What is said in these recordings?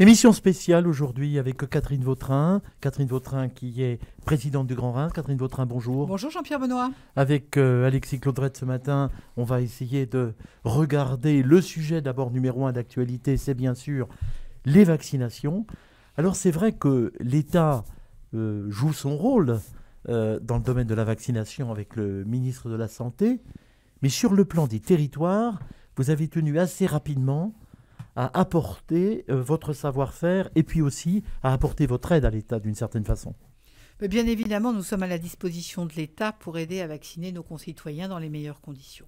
Émission spéciale aujourd'hui avec Catherine Vautrin. Catherine Vautrin qui est présidente du Grand Rhin. Catherine Vautrin, bonjour. Bonjour Jean-Pierre Benoît. Avec euh, Alexis Claudrette ce matin, on va essayer de regarder le sujet d'abord numéro un d'actualité, c'est bien sûr les vaccinations. Alors c'est vrai que l'État euh, joue son rôle euh, dans le domaine de la vaccination avec le ministre de la Santé, mais sur le plan des territoires, vous avez tenu assez rapidement à apporter euh, votre savoir-faire et puis aussi à apporter votre aide à l'État d'une certaine façon. Bien évidemment, nous sommes à la disposition de l'État pour aider à vacciner nos concitoyens dans les meilleures conditions.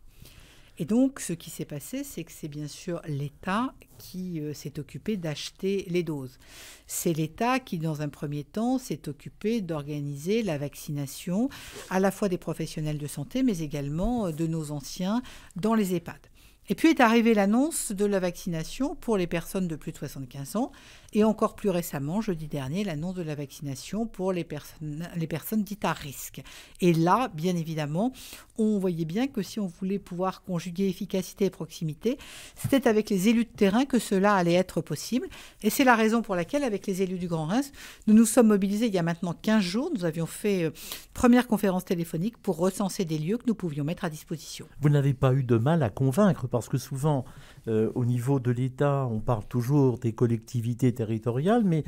Et donc, ce qui s'est passé, c'est que c'est bien sûr l'État qui euh, s'est occupé d'acheter les doses. C'est l'État qui, dans un premier temps, s'est occupé d'organiser la vaccination à la fois des professionnels de santé, mais également euh, de nos anciens dans les EHPAD. Et puis est arrivée l'annonce de la vaccination pour les personnes de plus de 75 ans et encore plus récemment, jeudi dernier, l'annonce de la vaccination pour les personnes, les personnes dites à risque. Et là, bien évidemment, on voyait bien que si on voulait pouvoir conjuguer efficacité et proximité, c'était avec les élus de terrain que cela allait être possible. Et c'est la raison pour laquelle, avec les élus du Grand Reims, nous nous sommes mobilisés il y a maintenant 15 jours. Nous avions fait euh, première conférence téléphonique pour recenser des lieux que nous pouvions mettre à disposition. Vous n'avez pas eu de mal à convaincre parce que souvent, euh, au niveau de l'État, on parle toujours des collectivités territoriales, mais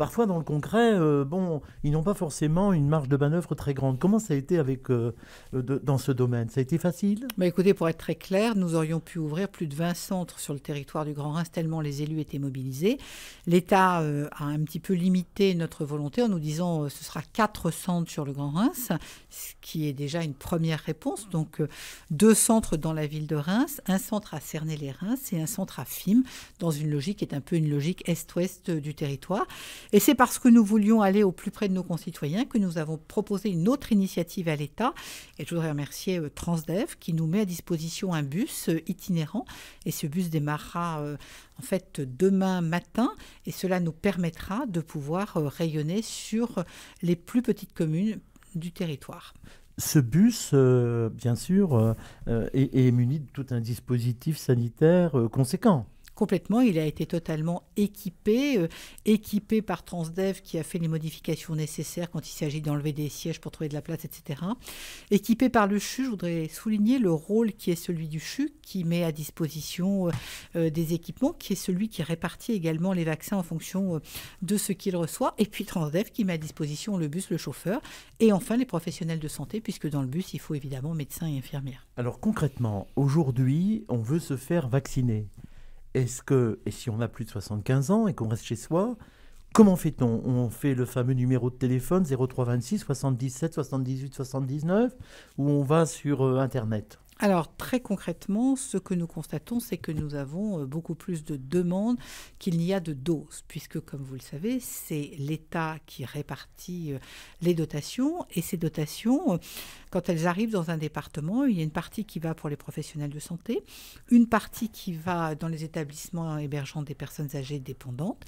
parfois dans le concret, euh, bon, ils n'ont pas forcément une marge de manœuvre très grande. Comment ça a été avec, euh, euh, dans ce domaine Ça a été facile mais bah, Écoutez, pour être très clair, nous aurions pu ouvrir plus de 20 centres sur le territoire du Grand Reims, tellement les élus étaient mobilisés. L'État a un petit peu limité notre volonté en nous disant ce sera 4 centres sur le Grand Reims, ce qui est déjà une première réponse. Donc, deux centres dans la ville de Reims, un centre à Cernay-les-Reims et un centre à FIM, dans une logique qui est un peu une logique est-ouest du territoire. Et c'est parce que nous voulions aller au plus près de nos concitoyens que nous avons proposé une autre initiative à l'État. Et je voudrais remercier euh, Transdev qui nous met à disposition un bus euh, itinérant. Et ce bus démarrera euh, en fait demain matin. Et cela nous permettra de pouvoir rayonner sur les plus petites communes du territoire. Ce bus, bien sûr, est, muni de tout un dispositif sanitaire conséquent complètement. Il a été totalement équipé, euh, équipé par Transdev qui a fait les modifications nécessaires quand il s'agit d'enlever des sièges pour trouver de la place, etc. Équipé par le CHU, je voudrais souligner le rôle qui est celui du CHU, qui met à disposition euh, euh, des équipements, qui est celui qui répartit également les vaccins en fonction de ce qu'il reçoit, et puis Transdev qui met à disposition le bus, le chauffeur, et enfin les professionnels de santé, puisque dans le bus, il faut évidemment médecins et infirmières. Alors concrètement, aujourd'hui, on veut se faire vacciner est-ce que, et si on a plus de 75 ans et qu'on reste chez soi, comment fait-on On fait le fameux numéro de téléphone 0326 77 78 79 ou on va sur euh, Internet alors très concrètement, ce que nous constatons, c'est que nous avons euh, beaucoup plus de demandes qu'il n'y a de doses, puisque comme vous le savez, c'est l'État qui répartit euh, les dotations, et ces dotations, euh, quand elles arrivent dans un département, il y a une partie qui va pour les professionnels de santé, une partie qui va dans les établissements hébergeant des personnes âgées dépendantes,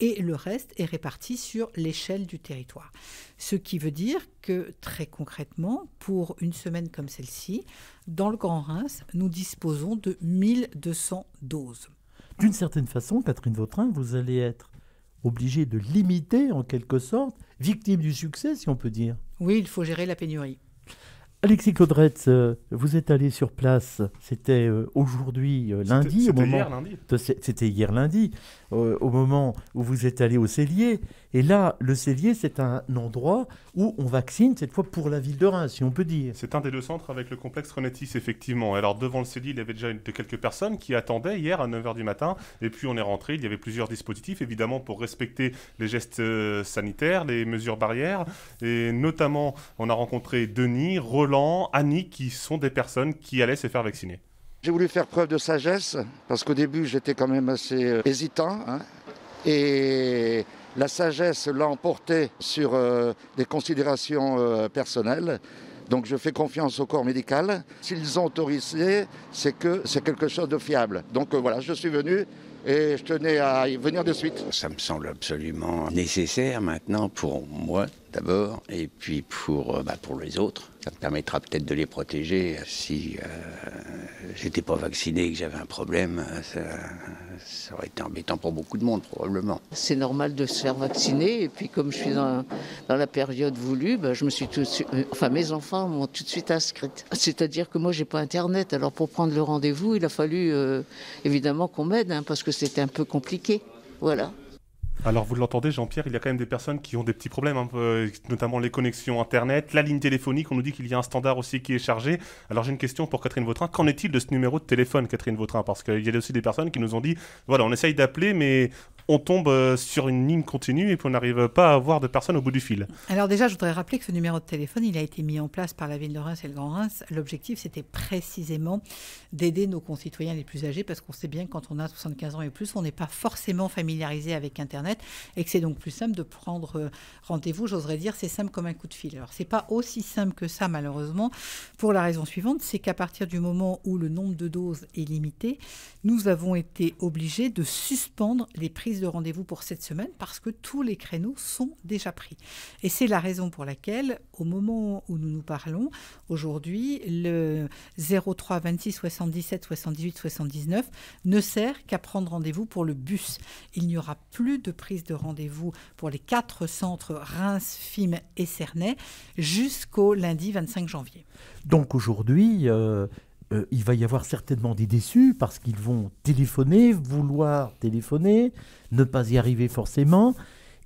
et le reste est réparti sur l'échelle du territoire. Ce qui veut dire que très concrètement, pour une semaine comme celle-ci, dans le Grand Reims, nous disposons de 1200 doses. D'une certaine façon, Catherine Vautrin, vous allez être obligée de limiter en quelque sorte, victime du succès si on peut dire. Oui, il faut gérer la pénurie. Alexis Claudrette, euh, vous êtes allé sur place, c'était aujourd'hui lundi, C'était hier lundi. C'était hier lundi au moment où vous êtes allé au Cellier. Et là, le Cellier, c'est un endroit où on vaccine, cette fois pour la ville de Reims, si on peut dire. C'est un des deux centres avec le complexe Renatis, effectivement. Alors, devant le Cellier, il y avait déjà quelques personnes qui attendaient hier à 9h du matin. Et puis, on est rentré. Il y avait plusieurs dispositifs, évidemment, pour respecter les gestes euh, sanitaires, les mesures barrières. Et notamment, on a rencontré Denis, Roland, Annie, qui sont des personnes qui allaient se faire vacciner. J'ai voulu faire preuve de sagesse, parce qu'au début j'étais quand même assez euh, hésitant. Hein. et la sagesse l'a emporté sur euh, des considérations euh, personnelles. Donc je fais confiance au corps médical. S'ils ont autorisé, c'est que c'est quelque chose de fiable. Donc voilà, je suis venu et je tenais à y venir de suite. Ça me semble absolument nécessaire maintenant pour moi d'abord, et puis pour, euh, bah, pour les autres. Ça me permettra peut-être de les protéger. Euh, si euh, j'étais pas vacciné et que j'avais un problème, euh, ça, aurait été embêtant pour beaucoup de monde, probablement. C'est normal de se faire vacciner, et puis comme je suis dans, la période voulue, bah, je me suis enfin mes enfants m'ont tout de suite inscrite. C'est-à-dire que moi, j'ai pas Internet, alors pour prendre le rendez-vous, il a fallu évidemment qu'on m'aide, hein, parce que c'était un peu compliqué. Voilà. Alors vous l'entendez, Jean-Pierre, il y a quand même des personnes qui ont des petits problèmes, hein, euh, notamment les connexions Internet, la ligne téléphonique, on nous dit qu'il y a un standard aussi qui est chargé. Alors j'ai une question pour Catherine Vautrin. Qu'en est-il de ce numéro de téléphone, Catherine Vautrin Parce qu'il y a aussi des personnes qui nous ont dit, voilà, on essaye d'appeler, mais on tombe euh, sur une ligne continue et puis on n'arrive pas à avoir de personnes au bout du fil. Alors déjà, je voudrais rappeler que ce numéro de téléphone, il a été mis en place par la ville de Reims et le Grand Reims. L'objectif, c'était précisément d'aider nos concitoyens les plus âgés parce qu'on sait bien que quand on a 75 ans et plus, on n'est pas forcément familiarisé avec Internet et que c'est donc plus simple de prendre euh, rendez-vous. J'oserais dire, c'est simple comme un coup de fil. Alors, c'est pas aussi simple que ça, malheureusement, pour la raison suivante, c'est qu'à partir du moment où le nombre de doses est limité, nous avons été obligés de suspendre les prises de rendez-vous pour cette semaine parce que tous les créneaux sont déjà pris. Et c'est la raison pour laquelle, au moment où nous nous parlons, aujourd'hui, le 03 26 77 78 79 ne sert qu'à prendre rendez-vous pour le bus. Il n'y aura plus de prise de rendez-vous pour les quatre centres Reims, FIM et Cernay jusqu'au lundi 25 janvier. Donc aujourd'hui, euh, euh, il va y avoir certainement des déçus parce qu'ils vont téléphoner, vouloir téléphoner, ne pas y arriver forcément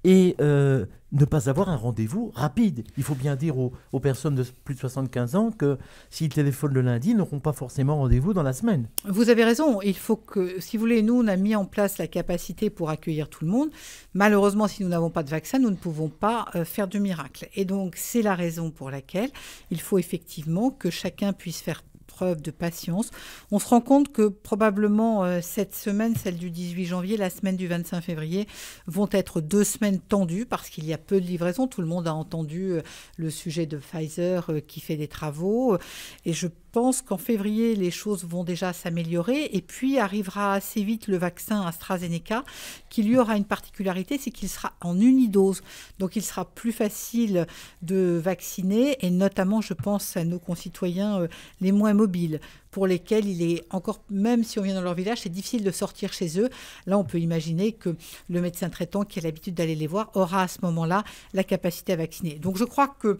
et euh, ne pas avoir un rendez-vous rapide. Il faut bien dire aux, personnes de plus de 75 ans que s'ils téléphonent le lundi, ils n'auront pas forcément rendez-vous dans la semaine. Vous avez raison. Il faut que, si vous voulez, nous, on a mis en place la capacité pour accueillir tout le monde. Malheureusement, si nous n'avons pas de vaccin, nous ne pouvons pas euh, faire de miracle. Et donc, c'est la raison pour laquelle il faut effectivement que chacun puisse faire de patience. On se rend compte que probablement euh, cette semaine, celle du 18 janvier, la semaine du 25 février, vont être deux semaines tendues parce qu'il y a peu de livraisons. Tout le monde a entendu euh, le sujet de Pfizer euh, qui fait des travaux. Et je pense qu'en février, les choses vont déjà s'améliorer. Et puis arrivera assez vite le vaccin AstraZeneca, qui lui aura une particularité, c'est qu'il sera en unidose. Donc il sera plus facile de vacciner, et notamment, je pense à nos concitoyens euh, les moins mobiles, pour lesquels il est encore, même si on vient dans leur village, c'est difficile de sortir chez eux. Là, on peut imaginer que le médecin traitant qui a l'habitude d'aller les voir aura à ce moment-là la capacité à vacciner. Donc je crois que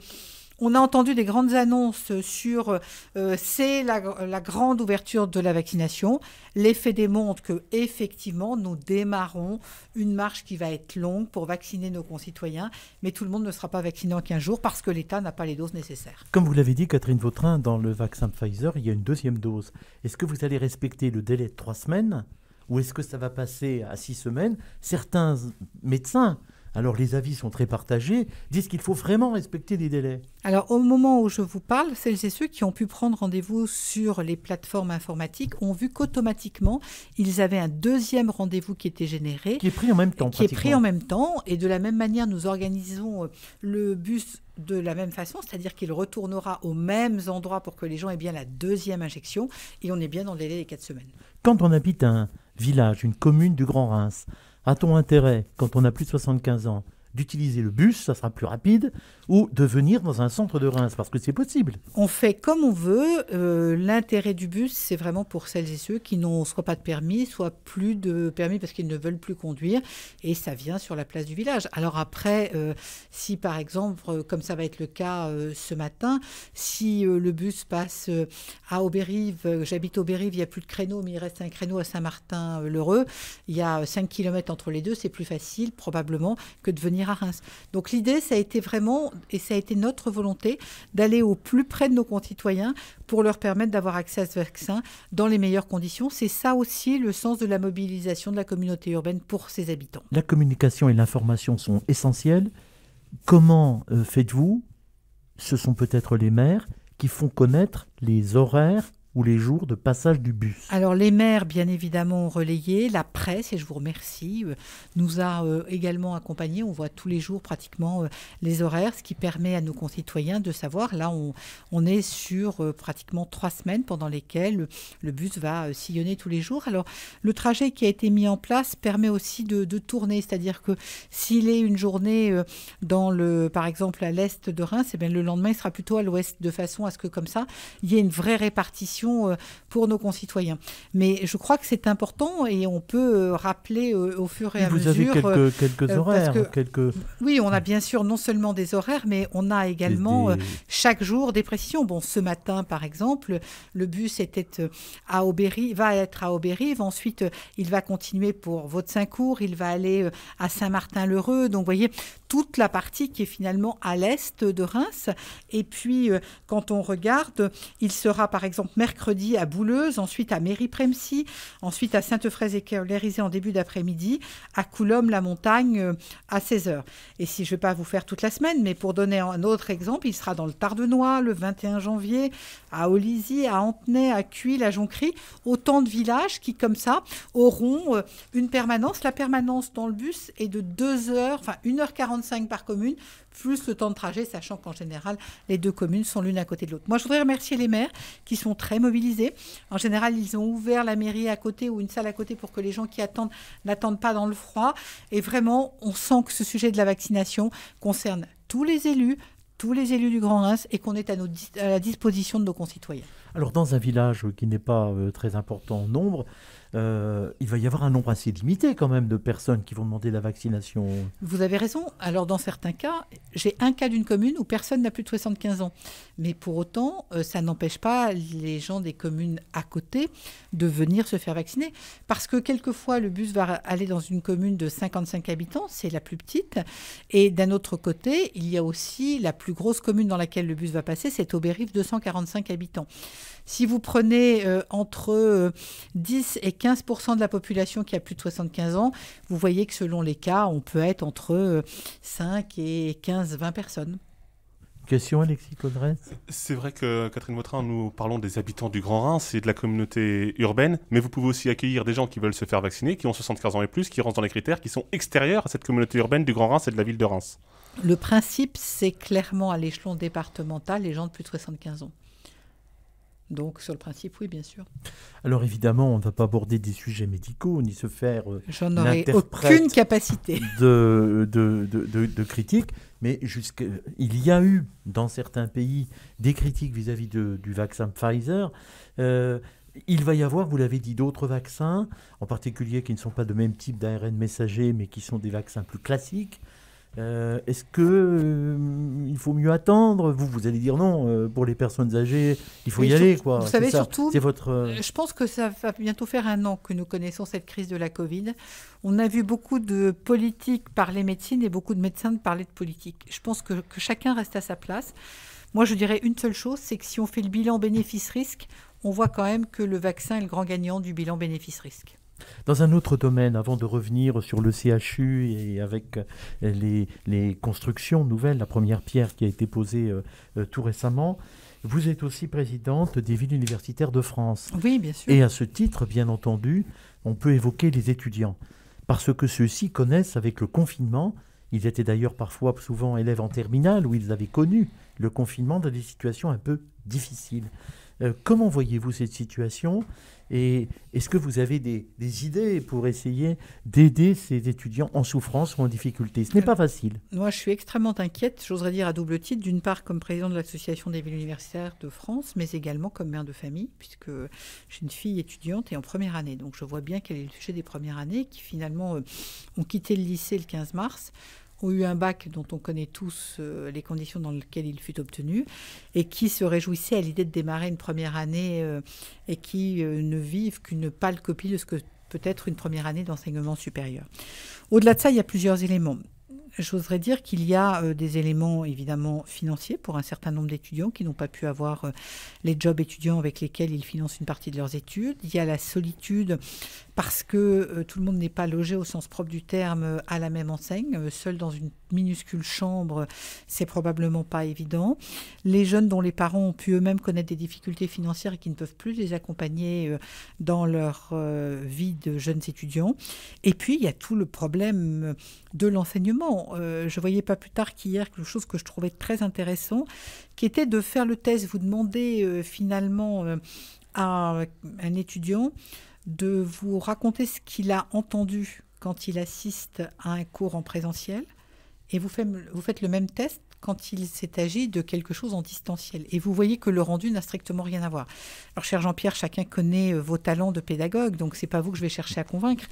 on a entendu des grandes annonces sur euh, c'est la, grande ouverture de la vaccination. L'effet démontre que effectivement nous démarrons une marche qui va être longue pour vacciner nos concitoyens, mais tout le monde ne sera pas vacciné en 15 jours parce que l'État n'a pas les doses nécessaires. Comme vous l'avez dit, Catherine Vautrin, dans le vaccin Pfizer, il y a une deuxième dose. Est-ce que vous allez respecter le délai de trois semaines ou est-ce que ça va passer à six semaines Certains médecins alors les avis sont très partagés, disent qu'il faut vraiment respecter des délais. Alors au moment où je vous parle, celles et ceux qui ont pu prendre rendez-vous sur les plateformes informatiques ont vu qu'automatiquement, ils avaient un deuxième rendez-vous qui était généré. Qui est pris en même temps. Qui est pris en même temps. Et de la même manière, nous organisons euh, le bus de la même façon, c'est-à-dire qu'il retournera aux mêmes endroits pour que les gens aient bien la deuxième injection. Et on est bien dans le délai des quatre semaines. Quand on habite un village, une commune du Grand Reims, a t intérêt, quand on a plus de 75 ans, d'utiliser le bus, ça sera plus rapide, ou de venir dans un centre de Reims, parce que c'est possible. On fait comme on veut. Euh, l'intérêt du bus, c'est vraiment pour celles et ceux qui n'ont soit pas de permis, soit plus de permis parce qu'ils ne veulent plus conduire, et ça vient sur la place du village. Alors après, euh, si par exemple, euh, comme ça va être le cas ce matin, si le bus passe à Aubérive, j'habite Aubérive, il n'y a plus de créneau, mais il reste un créneau à Saint-Martin-l'Heureux, il y a 5 km entre les deux, c'est plus facile probablement que de venir donc l'idée, ça a été vraiment, et ça a été notre volonté, d'aller au plus près de nos concitoyens pour leur permettre d'avoir accès à ce vaccin dans les meilleures conditions. C'est ça aussi le sens de la mobilisation de la communauté urbaine pour ses habitants. La communication et l'information sont essentielles. Comment euh, faites-vous Ce sont peut-être les maires qui font connaître les horaires ou les jours de passage du bus. Alors les maires, bien évidemment, ont relayé, la presse, et je vous remercie, euh, nous a euh, également accompagnés. On voit tous les jours pratiquement euh, les horaires, ce qui permet à nos concitoyens de savoir, là on, est sur pratiquement trois semaines pendant lesquelles le, bus va sillonner tous les jours. Alors le trajet qui a été mis en place permet aussi de, tourner, c'est-à-dire que s'il est une journée dans le, par exemple à l'est de Reims, eh le lendemain il sera plutôt à l'ouest, de façon à ce que comme ça, il y ait une vraie répartition euh, pour nos concitoyens. Mais je crois que c'est important et on peut euh, rappeler euh, au fur et à mesure. Vous avez quelques, horaires quelques... Oui, on a bien sûr non seulement des horaires, mais on a également chaque jour des précisions. Bon, ce matin, par exemple, le bus était à Aubéry, va être à Aubéry. Ensuite, il va continuer pour Vaud-Saint-Cour, il va aller à Saint-Martin-l'Heureux. Donc, vous voyez, toute la partie qui est finalement à l'est de Reims. Et puis, quand on regarde, il sera par exemple mercredi mercredi à Bouleuse, ensuite à mairie premcy ensuite à sainte fraise et en début d'après-midi, à Coulombe-la-Montagne euh, à 16h. Et si je ne vais pas vous faire toute la semaine, mais pour donner un autre exemple, il sera dans le Tardenois le 21 janvier, à Olisy, à Antenay, à Cuy, à Jonquerie, autant de villages qui, comme ça, auront euh, une permanence. La permanence dans le bus est de 2h, enfin 1h45 par commune, plus le temps de trajet, sachant qu'en général, les deux communes sont l'une à côté de l'autre. Moi, je voudrais remercier les maires qui sont très mobilisés. En général, ils ont ouvert la mairie à côté ou une salle à côté pour que les gens qui attendent n'attendent pas dans le froid. Et vraiment, on sent que ce sujet de la vaccination concerne tous les élus, tous les élus du Grand Reims et qu'on est à, la disposition de nos concitoyens. Alors dans un village qui n'est pas euh, très important en nombre, euh, il va y avoir un nombre assez limité quand même de personnes qui vont demander la vaccination. Vous avez raison. Alors dans certains cas, j'ai un cas d'une commune où personne n'a plus de 75 ans. Mais pour autant, euh, ça n'empêche pas les gens des communes à côté de venir se faire vacciner. Parce que quelquefois, le bus va aller dans une commune de 55 habitants, c'est la plus petite. Et d'un autre côté, il y a aussi la plus grosse commune dans laquelle le bus va passer, c'est Aubérive, 245 habitants. Si vous prenez euh, entre 10 euh, et 15 de la population qui a plus de 75 ans, vous voyez que selon les cas, on peut être entre 5 euh, et 15, 20 personnes. Question, Alexis C'est vrai que, Catherine Vautrin, nous parlons des habitants du Grand Reims et de la communauté urbaine, mais vous pouvez aussi accueillir des gens qui veulent se faire vacciner, qui ont 75 ans et plus, qui rentrent dans les critères, qui sont extérieurs à cette communauté urbaine du Grand Reims et de la ville de Reims. Le principe, c'est clairement à l'échelon départemental les gens de plus de 75 ans. Donc sur le principe, oui, bien sûr. Alors évidemment, on ne va pas aborder des sujets médicaux, ni se faire... Euh, J'en aucune capacité. De, de, de, de critique, mais il y a eu dans certains pays des critiques vis-à-vis du vaccin Pfizer. Euh, il va y avoir, vous l'avez dit, d'autres vaccins, en particulier qui ne sont pas de même type d'ARN messager, mais qui sont des vaccins plus classiques. Euh, est-ce que euh, il faut mieux attendre Vous, vous allez dire non. Euh, pour les personnes âgées, il faut y aller, quoi. Vous savez surtout. C'est votre. Je pense que ça va bientôt faire un an que nous connaissons cette crise de la Covid. On a vu beaucoup de politiques parler médecine et beaucoup de médecins parler de politique. Je pense que chacun reste à sa place. Moi, je dirais une seule chose, c'est que si on fait le bilan bénéfice-risque, on voit quand même que le vaccin est le grand gagnant du bilan bénéfice-risque. Dans un autre domaine, avant de revenir sur le CHU et avec euh, les, constructions nouvelles, la première pierre qui a été posée euh, euh, tout récemment, vous êtes aussi présidente des villes universitaires de France. Oui, bien sûr. Et à ce titre, bien entendu, on peut évoquer les étudiants, parce que ceux-ci connaissent avec le confinement, ils étaient d'ailleurs parfois souvent élèves en terminale où ils avaient connu le confinement dans des situations un peu difficiles. Euh, comment voyez-vous cette situation et est-ce que vous avez des, idées pour essayer d'aider ces étudiants en souffrance ou en difficulté Ce n'est pas facile. Moi, je suis extrêmement inquiète, j'oserais dire à double titre, d'une part comme président de l'Association des villes universitaires de France, mais également comme mère de famille, puisque j'ai une fille étudiante et en première année. Donc je vois bien qu'elle est le sujet des premières années qui finalement euh, ont quitté le lycée le 15 mars ont eu un bac dont on connaît tous euh, les conditions dans lesquelles il fut obtenu, et qui se réjouissaient à l'idée de démarrer une première année euh, et qui euh, ne vivent qu'une pâle copie de ce que peut être une première année d'enseignement supérieur. Au-delà de ça, il y a plusieurs éléments. J'oserais dire qu'il y a euh, des éléments évidemment financiers pour un certain nombre d'étudiants qui n'ont pas pu avoir euh, les jobs étudiants avec lesquels ils financent une partie de leurs études. Il y a la solitude parce que euh, tout le monde n'est pas logé au sens propre du terme à la même enseigne. seul dans une minuscule chambre, c'est probablement pas évident. Les jeunes dont les parents ont pu eux-mêmes connaître des difficultés financières et qui ne peuvent plus les accompagner dans leur vie de jeunes étudiants. Et puis il y a tout le problème de l'enseignement je euh, je voyais pas plus tard qu'hier quelque chose que je trouvais très intéressant, qui était de faire le test. Vous demandez euh, finalement euh, à un étudiant de vous raconter ce qu'il a entendu quand il assiste à un cours en présentiel, et vous faites le même test quand il s'est agi de quelque chose en distanciel. Et vous voyez que le rendu n'a strictement rien à voir. Alors, cher Jean-Pierre, chacun connaît euh, vos talents de pédagogue, donc c'est pas vous que je vais chercher à convaincre,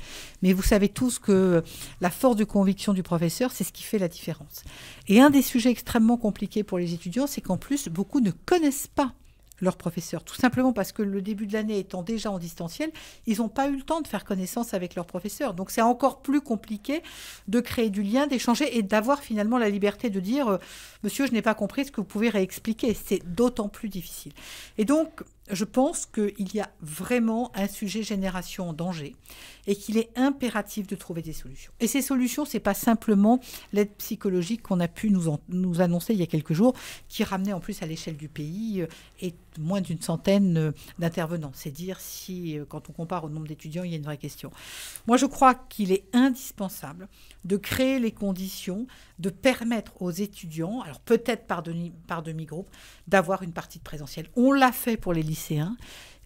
mais vous savez tous que euh, la force de conviction du professeur, c'est ce qui fait la différence. Et un des sujets extrêmement compliqués pour les étudiants, c'est qu'en plus, beaucoup ne connaissent pas leurs professeurs. Tout simplement parce que le début de l'année étant déjà en distanciel, ils n'ont pas eu le temps de faire connaissance avec leurs professeurs. Donc c'est encore plus compliqué de créer du lien, d'échanger et d'avoir finalement la liberté de dire, euh, monsieur, je n'ai pas compris ce que vous pouvez réexpliquer. C'est d'autant plus difficile. Et donc, je pense qu'il y a vraiment un sujet génération en danger et qu'il est impératif de trouver des solutions. Et ces solutions, ce n'est pas simplement l'aide psychologique qu'on a pu nous, annoncer il y a quelques jours, qui ramenait en plus à l'échelle du pays euh, et moins d'une centaine euh, d'intervenants. C'est dire si, euh, quand on compare au nombre d'étudiants, il y a une vraie question. Moi, je crois qu'il est indispensable de créer les conditions, de permettre aux étudiants, alors peut-être par demi-groupe, par demi d'avoir une partie de présentiel. On l'a fait pour les lycées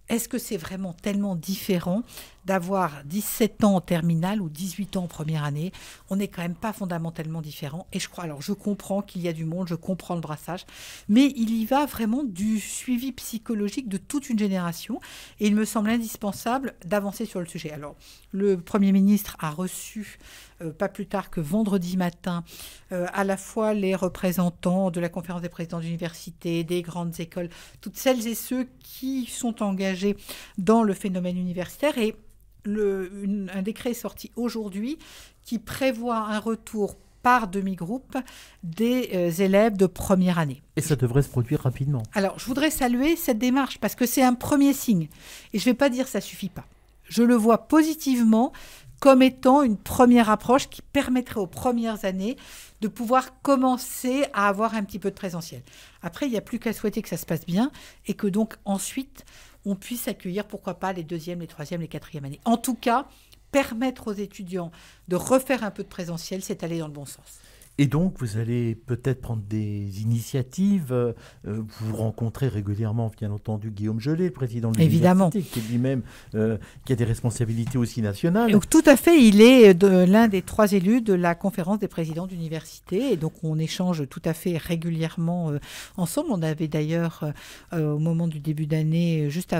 est-ce que c'est vraiment tellement différent d'avoir 17 ans en terminale ou 18 ans en première année On n'est quand même pas fondamentalement différent. Et je crois, alors je comprends qu'il y a du monde, je comprends le brassage, mais il y va vraiment du suivi psychologique de toute une génération. Et il me semble indispensable d'avancer sur le sujet. Alors, le Premier ministre a reçu, euh, pas plus tard que vendredi matin, euh, à la fois les représentants de la conférence des présidents d'université, des grandes écoles, toutes celles et ceux qui sont engagés dans le phénomène universitaire. Et un décret est sorti aujourd'hui qui prévoit un retour par demi-groupe des euh, élèves de première année. Et ça devrait se produire rapidement. Alors, je voudrais saluer cette démarche parce que c'est un premier signe. Et je ne vais pas dire ça suffit pas je le vois positivement comme étant une première approche qui permettrait aux premières années de pouvoir commencer à avoir un petit peu de présentiel. Après, il n'y a plus qu'à souhaiter que ça se passe bien et que donc ensuite, on puisse accueillir, pourquoi pas, les deuxièmes, les troisièmes, les quatrièmes années. En tout cas, permettre aux étudiants de refaire un peu de présentiel, c'est aller dans le bon sens. Et donc, vous allez peut-être prendre des initiatives. Euh, euh, vous rencontrez régulièrement, bien entendu, Guillaume Gelé, président de l'université, qui lui-même euh, a des responsabilités aussi nationales. Donc, tout à fait, il est l'un des trois élus de la conférence des présidents d'université. Et donc, on échange tout à fait régulièrement ensemble. On avait d'ailleurs, au moment du début d'année, juste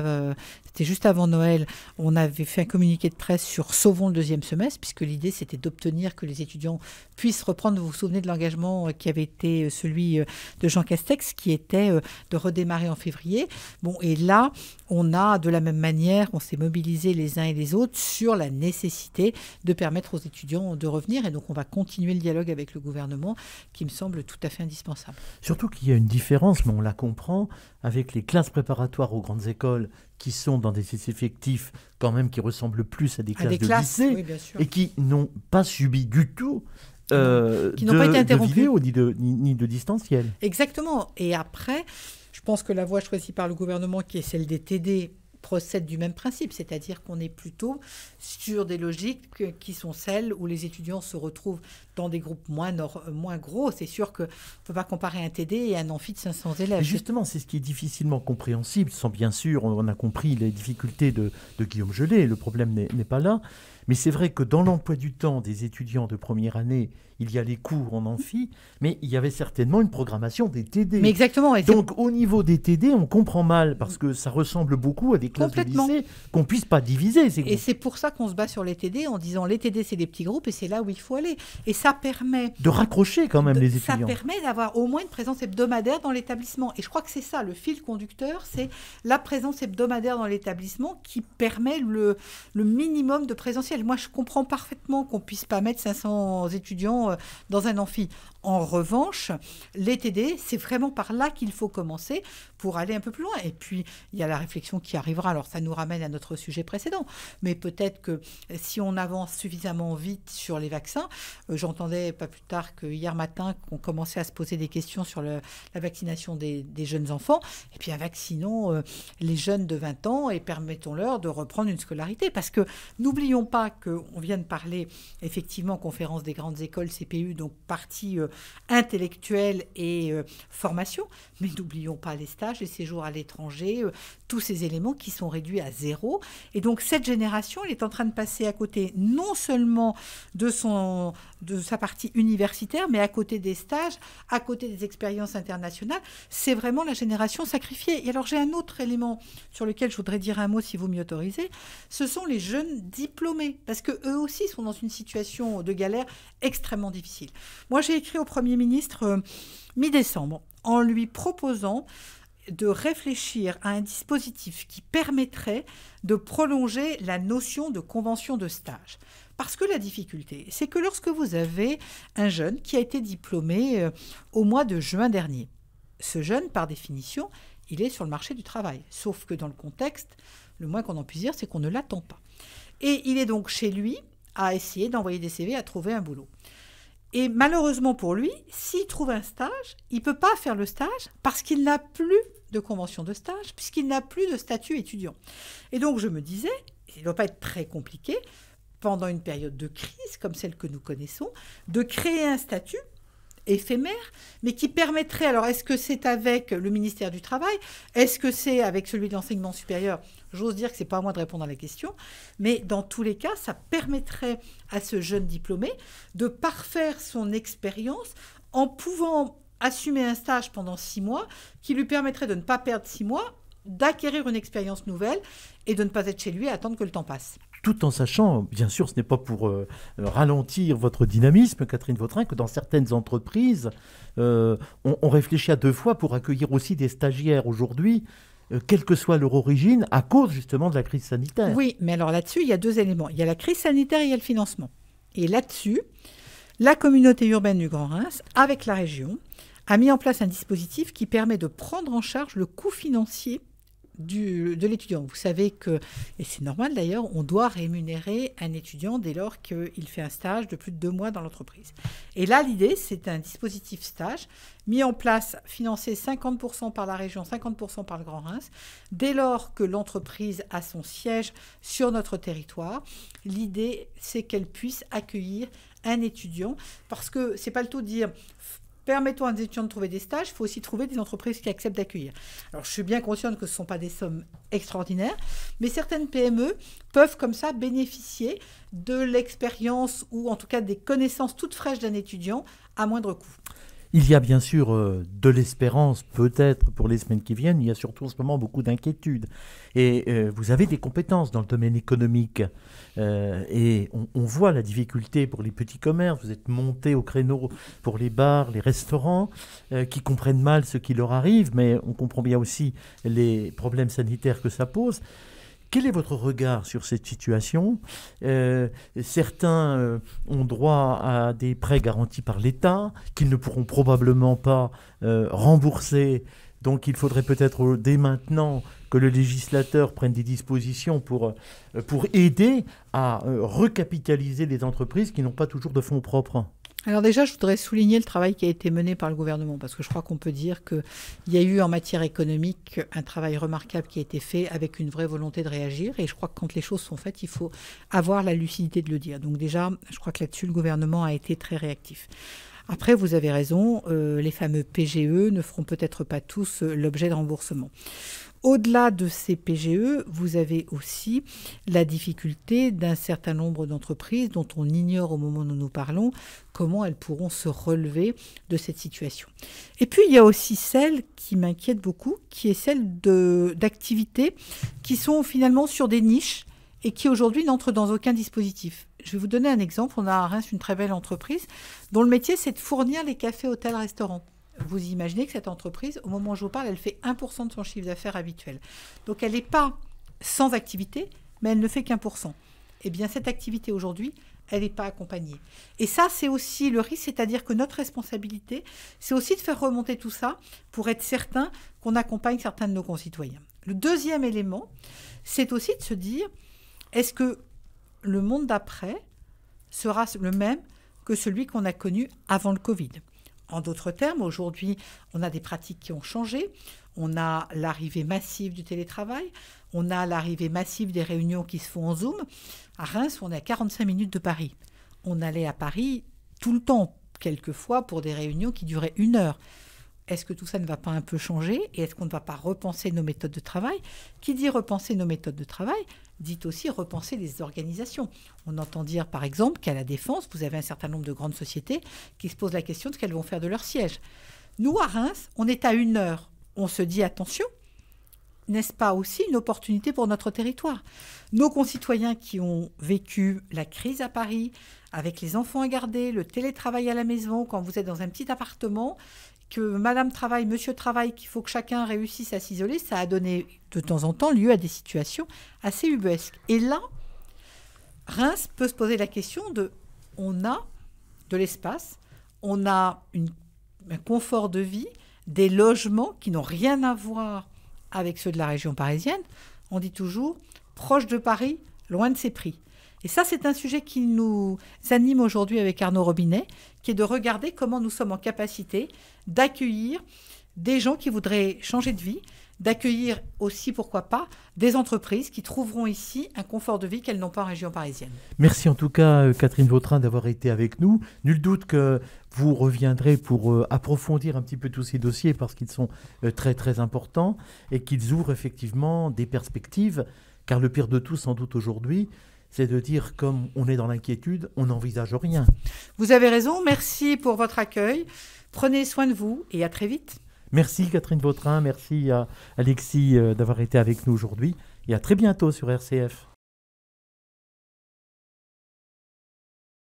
c'était juste avant Noël, on avait fait un communiqué de presse sur Sauvons le deuxième semestre, puisque l'idée, c'était d'obtenir que les étudiants puissent reprendre, vos souvenez de l'engagement euh, qui avait été euh, celui euh, de Jean Castex, qui était de redémarrer en février. Bon, et là, on a de la même manière, on s'est mobilisé les uns et les autres sur la nécessité de permettre aux étudiants de revenir. Et donc, on va continuer le dialogue avec le gouvernement, qui me semble tout à fait indispensable. Surtout qu'il y a une différence, mais on la comprend, avec les classes préparatoires aux grandes écoles qui sont dans des effectifs quand même qui ressemblent plus à des classes de lycée et qui n'ont pas subi du tout euh, qui n'ont pas été interrompus. De vidéo, ni de, ni, de distanciel. Exactement. Et après, je pense que la voie choisie par le gouvernement, qui est celle des TD, procède du même principe, c'est-à-dire qu'on est plutôt sur des logiques qui sont celles où les étudiants se retrouvent dans des groupes moins, moins gros. C'est sûr qu'on ne peut pas comparer un TD et un amphi de 500 élèves. justement, c'est ce qui est difficilement compréhensible, sans bien sûr, on a compris les difficultés de, de Guillaume Gelé, le problème n'est pas là, mais c'est vrai que dans l'emploi du temps des étudiants de première année il y a les cours en amphi, mais il y avait certainement une programmation des TD. Mais exactement. Et Donc au niveau des TD, on comprend mal parce que ça ressemble beaucoup à des classes de lycée qu'on puisse pas diviser. et c'est pour ça qu'on se bat sur les TD en disant les TD c'est des petits groupes et c'est là où il faut aller. Et ça permet de raccrocher quand même les étudiants. Ça permet d'avoir au moins une présence hebdomadaire dans l'établissement. Et je crois que c'est ça le fil conducteur, c'est la présence hebdomadaire dans l'établissement qui permet le, minimum de présentiel. Moi je comprends parfaitement qu'on puisse pas mettre 500 étudiants euh, dans un amphi. En revanche, les TD, c'est vraiment par là qu'il faut commencer pour aller un peu plus loin. Et puis, il y a la réflexion qui arrivera. Alors, ça nous ramène à notre sujet précédent. Mais peut-être que si on avance suffisamment vite sur les vaccins, euh, j'entendais pas plus tard qu'hier matin qu'on commençait à se poser des questions sur la vaccination des, jeunes enfants. Et puis, ah, vaccinons euh, les jeunes de 20 ans et permettons-leur de reprendre une scolarité. Parce que n'oublions pas qu'on vient de parler, effectivement, conférence des grandes écoles, CPU, donc partie euh, intellectuelle et euh, formation. Mais n'oublions pas les stages, les séjours à l'étranger, euh, tous ces éléments qui sont réduits à zéro. Et donc cette génération, elle est en train de passer à côté non seulement de, son, de sa partie universitaire, mais à côté des stages, à côté des expériences internationales. C'est vraiment la génération sacrifiée. Et alors j'ai un autre élément sur lequel je voudrais dire un mot si vous m'y autorisez. Ce sont les jeunes diplômés, parce qu'eux aussi sont dans une situation de galère extrêmement difficile. Moi, j'ai écrit au Premier ministre euh, mi-décembre en lui proposant de réfléchir à un dispositif qui permettrait de prolonger la notion de convention de stage. Parce que la difficulté, c'est que lorsque vous avez un jeune qui a été diplômé euh, au mois de juin dernier, ce jeune, par définition, il est sur le marché du travail. Sauf que dans le contexte, le moins qu'on en puisse dire, c'est qu'on ne l'attend pas. Et il est donc chez lui, à essayer d'envoyer des CV, à trouver un boulot. Et malheureusement pour lui, s'il trouve un stage, il ne peut pas faire le stage parce qu'il n'a plus de convention de stage, puisqu'il n'a plus de statut étudiant. Et donc je me disais, il ne doit pas être très compliqué, pendant une période de crise comme celle que nous connaissons, de créer un statut éphémère, mais qui permettrait, alors est-ce que c'est avec le ministère du Travail, est-ce que c'est avec celui de l'enseignement supérieur J'ose dire que ce n'est pas à moi de répondre à la question, mais dans tous les cas, ça permettrait à ce jeune diplômé de parfaire son expérience en pouvant assumer un stage pendant six mois qui lui permettrait de ne pas perdre six mois, d'acquérir une expérience nouvelle et de ne pas être chez lui et attendre que le temps passe tout en sachant, bien sûr, ce n'est pas pour euh, ralentir votre dynamisme, Catherine Vautrin, que dans certaines entreprises, euh, on, on, réfléchit à deux fois pour accueillir aussi des stagiaires aujourd'hui euh, quelle que soit leur origine, à cause justement de la crise sanitaire. Oui, mais alors là-dessus, il y a deux éléments. Il y a la crise sanitaire et il y a le financement. Et là-dessus, la communauté urbaine du Grand Reims, avec la région, a mis en place un dispositif qui permet de prendre en charge le coût financier de l'étudiant. Vous savez que, et c'est normal d'ailleurs, on doit rémunérer un étudiant dès lors qu'il fait un stage de plus de deux mois dans l'entreprise. Et là, l'idée, c'est un dispositif stage mis en place, financé 50% par la région, 50% par le Grand Reims. Dès lors que l'entreprise a son siège sur notre territoire, l'idée, c'est qu'elle puisse accueillir un étudiant, parce que c'est pas le tout de dire Permettons à des étudiants de trouver des stages, il faut aussi trouver des entreprises qui acceptent d'accueillir. Alors, je suis bien consciente que ce ne sont pas des sommes extraordinaires, mais certaines PME peuvent comme ça bénéficier de l'expérience ou en tout cas des connaissances toutes fraîches d'un étudiant à moindre coût. Il y a bien sûr euh, de l'espérance, peut-être, pour les semaines qui viennent. Il y a surtout en ce moment beaucoup d'inquiétude. Et euh, vous avez des compétences dans le domaine économique. Euh, et on, on, voit la difficulté pour les petits commerces. Vous êtes monté au créneau pour les bars, les restaurants, qui comprennent mal ce qui leur arrive, mais on comprend bien aussi les problèmes sanitaires que ça pose. Quel est votre regard sur cette situation euh, Certains euh, ont droit à des prêts garantis par l'État qu'ils ne pourront probablement pas euh, rembourser. Donc il faudrait peut-être dès maintenant que le législateur prenne des dispositions pour, pour aider à recapitaliser les entreprises qui n'ont pas toujours de fonds propres. Alors déjà, je voudrais souligner le travail qui a été mené par le gouvernement, parce que je crois qu'on peut dire qu'il y a eu en matière économique un travail remarquable qui a été fait avec une vraie volonté de réagir. Et je crois que quand les choses sont faites, il faut avoir la lucidité de le dire. Donc déjà, je crois que là-dessus, le gouvernement a été très réactif. Après, vous avez raison, euh, les fameux PGE ne feront peut-être pas tous euh, l'objet de remboursement. Au-delà de ces PGE, vous avez aussi la difficulté d'un certain nombre d'entreprises dont on ignore au moment où nous parlons comment elles pourront se relever de cette situation. Et puis il y a aussi celle qui m'inquiète beaucoup, qui est celle d'activités qui sont finalement sur des niches et qui aujourd'hui n'entrent dans aucun dispositif. Je vais vous donner un exemple. On a à Reims une très belle entreprise dont le métier c'est de fournir les cafés, hôtels, restaurants vous imaginez que cette entreprise, au moment où je vous parle, elle fait 1% de son chiffre d'affaires habituel. Donc elle n'est pas sans activité, mais elle ne fait qu'un pour Eh bien, cette activité aujourd'hui, elle n'est pas accompagnée. Et ça, c'est aussi le risque, c'est-à-dire que notre responsabilité, c'est aussi de faire remonter tout ça pour être certain qu'on accompagne certains de nos concitoyens. Le deuxième élément, c'est aussi de se dire, est-ce que le monde d'après sera le même que celui qu'on a connu avant le Covid en d'autres termes, aujourd'hui, on a des pratiques qui ont changé. On a l'arrivée massive du télétravail. On a l'arrivée massive des réunions qui se font en Zoom. À Reims, on est à 45 minutes de Paris. On allait à Paris tout le temps, quelquefois, pour des réunions qui duraient une heure est-ce que tout ça ne va pas un peu changer et est-ce qu'on ne va pas repenser nos méthodes de travail Qui dit repenser nos méthodes de travail dit aussi repenser les organisations. On entend dire par exemple qu'à la défense, vous avez un certain nombre de grandes sociétés qui se posent la question de ce qu'elles vont faire de leur siège. Nous, à Reims, on est à une heure. On se dit attention, n'est-ce pas aussi une opportunité pour notre territoire Nos concitoyens qui ont vécu la crise à Paris, avec les enfants à garder, le télétravail à la maison, quand vous êtes dans un petit appartement, que Madame travaille, Monsieur travaille, qu'il faut que chacun réussisse à s'isoler, ça a donné de temps en temps lieu à des situations assez ubuesques. Et là, Reims peut se poser la question de, on a de l'espace, on a un confort de vie, des logements qui n'ont rien à voir avec ceux de la région parisienne. On dit toujours, proche de Paris, loin de ses prix. Et ça, c'est un sujet qui nous anime aujourd'hui avec Arnaud Robinet, qui est de regarder comment nous sommes en capacité d'accueillir des gens qui voudraient changer de vie, d'accueillir aussi, pourquoi pas, des entreprises qui trouveront ici un confort de vie qu'elles n'ont pas en région parisienne. Merci en tout cas, euh, Catherine Vautrin, d'avoir été avec nous. Nul doute que vous reviendrez pour euh, approfondir un petit peu tous ces dossiers parce qu'ils sont euh, très très importants et qu'ils ouvrent effectivement des perspectives, car le pire de tout, sans doute aujourd'hui, c'est de dire comme on est dans l'inquiétude, on n'envisage rien. Vous avez raison, merci pour votre accueil. Prenez soin de vous et à très vite. Merci Catherine Vautrin, merci à Alexis euh, d'avoir été avec nous aujourd'hui et à très bientôt sur RCF.